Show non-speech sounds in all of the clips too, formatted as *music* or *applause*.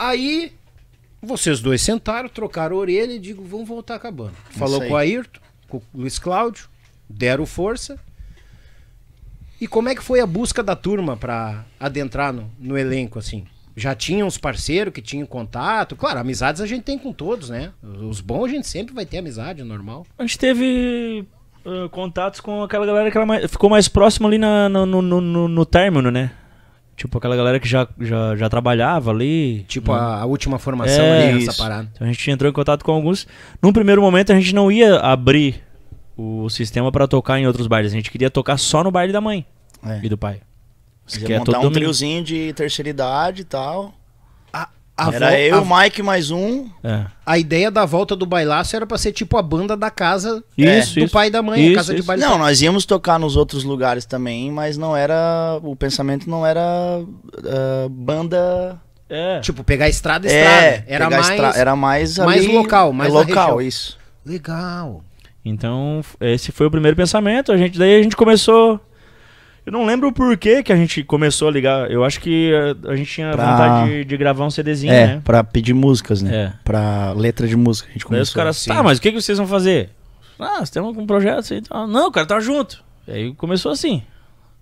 Aí vocês dois sentaram, trocaram a orelha e digo, vamos voltar acabando. a Falou com o Ayrton, com o Luiz Cláudio, deram força. E como é que foi a busca da turma para adentrar no, no elenco, assim? já tinha uns parceiros que tinham contato. Claro, amizades a gente tem com todos, né? Os bons a gente sempre vai ter amizade, é normal. A gente teve uh, contatos com aquela galera que mais, ficou mais próxima ali na, no, no, no, no término, né? Tipo, aquela galera que já, já, já trabalhava ali. Tipo, né? a, última formação é, ali, essa parada. Então a gente entrou em contato com alguns. Num primeiro momento a gente não ia abrir o sistema para tocar em outros bailes. A gente queria tocar só no baile da mãe é. e do pai. Quer é montar um triozinho de terceira idade e tal. A era eu, a... Mike mais um. É. A ideia da volta do bailaço era pra ser tipo a banda da casa isso, do isso. pai e da mãe, isso, a casa de baile. Não, nós íamos tocar nos outros lugares também, mas não era. O pensamento não era uh, banda. É. Tipo, pegar estrada é, estrada. Era mais, estra... era mais. mais local, mais é local, isso. Legal. Então, esse foi o primeiro pensamento. A gente, daí a gente começou eu não lembro por que que a gente começou a ligar. Eu acho que eh, a, gente tinha pra... vontade de, de, gravar um CDzinho, é, né? pra pedir músicas, né? É. Pra letra de música. A gente começou. Aí os caras, assim. tá, mas o que, que vocês vão fazer? Ah, você tem um projeto assim. Então... Não, cara, tá junto. Aí começou assim.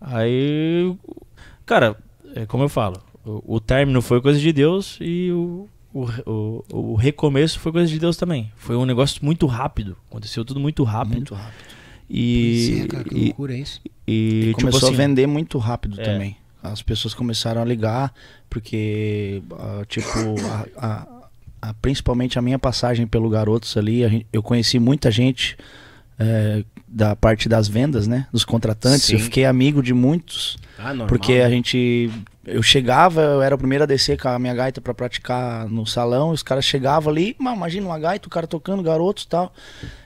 Aí, cara, é como eu falo, o, o término foi coisa de Deus e o, o, o, o recomeço foi coisa de Deus também. Foi um negócio muito rápido. Aconteceu tudo muito rápido. Muito rápido. E, Sim, é, cara, que loucura e, é isso. E, e começou tipo assim, a assim, vender muito rápido é. também. As pessoas começaram a ligar, porque, uh, tipo, a, a, a, principalmente a minha passagem pelo Garotos ali, eu conheci muita gente é, da parte das vendas, né? Dos contratantes. Sim. Eu fiquei amigo de muitos. Ah, normal, porque a né? gente eu chegava, eu era o primeiro a descer com a minha gaita para praticar no salão, os caras chegavam ali, imagina uma gaita, o cara tocando, garotos e tal.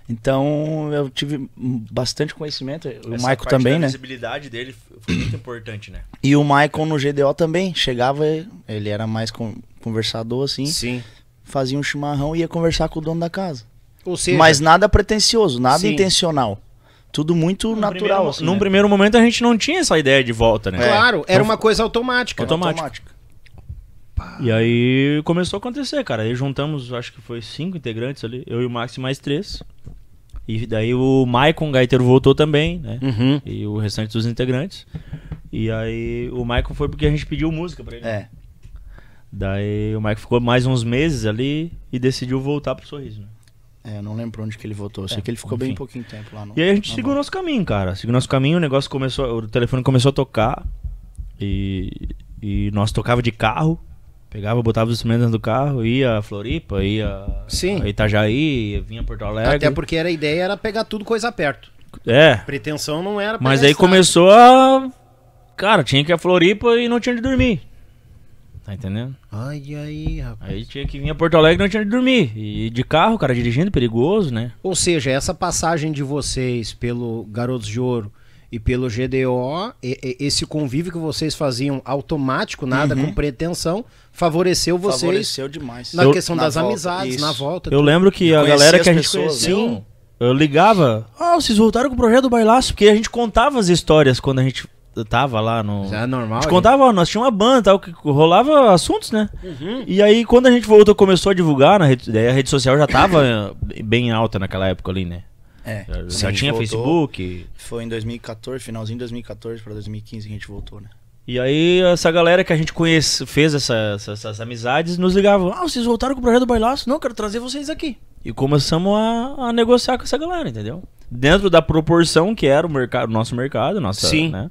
Então eu tive bastante conhecimento, Essa o Michael também, né? A visibilidade dele foi muito importante, né? E o Michael no GDO também, chegava, ele era mais conversador assim. Sim. Fazia um chimarrão e ia conversar com o dono da casa. Ou seja, Mas nada pretencioso, nada sim. intencional tudo muito natural. Primeiro, assim, num né? primeiro momento a gente não tinha essa ideia de volta, né? Claro, é. era uma coisa automática. Automática. automática. E aí começou a acontecer, cara. Aí juntamos, acho que foi cinco integrantes ali, eu e o Max mais três. E daí o Maicon Gaiteiro voltou também, né? Uhum. E o restante dos integrantes. E aí o Maicon foi porque a gente pediu música pra ele. É. Daí o Maicon ficou mais uns meses ali e decidiu voltar pro Sorriso, né? É, eu não lembro onde que ele votou. É, que ele ficou enfim. bem pouquinho tempo lá. No, e aí a gente seguiu o nosso caminho, cara. Seguiu nosso caminho, o negócio começou. O telefone começou a tocar. E, e nós tocava de carro. Pegava, botava os instrumentos dentro do carro, ia a Floripa, ia Sim. A Itajaí, vinha a Porto Alegre. Até porque era, a ideia era pegar tudo coisa perto. É. Pretensão não era Mas aí começou a. Cara, tinha que ir a Floripa e não tinha onde dormir. Tá entendendo? Ai, ai, rapaz. Aí tinha que vir a Porto Alegre não tinha de dormir. E de carro, cara, dirigindo, perigoso, né? Ou seja, essa passagem de vocês pelo Garotos de Ouro e pelo GDO, e, e, esse convívio que vocês faziam automático, nada uhum. com pretensão, favoreceu vocês. Favoreceu demais. Na eu, questão na das volta, amizades, isso. na volta. Eu tudo. lembro que a galera que a gente pessoas, conhecia, eu ligava, ah, vocês voltaram com o projeto do Bailaço, porque a gente contava as histórias quando a gente tava lá no. Já é normal. A gente contava, nós tinha uma banda tal, que rolava assuntos, né? Uhum. E aí, quando a gente voltou, começou a divulgar, na rede, a rede social já tava *coughs* eh, bem alta naquela época ali, né? É. Já, já tinha voltou, Facebook. Foi em 2014, finalzinho de 2014 para 2015 que a gente voltou, né? E aí, essa galera que a gente conhece, fez essa, essa, essas amizades nos ligavam: Ah, vocês voltaram com o projeto do Bailaço? Não, quero trazer vocês aqui. E começamos a, a negociar com essa galera, entendeu? Dentro da proporção que era o mercado, nosso mercado, nossa. Sim. Né?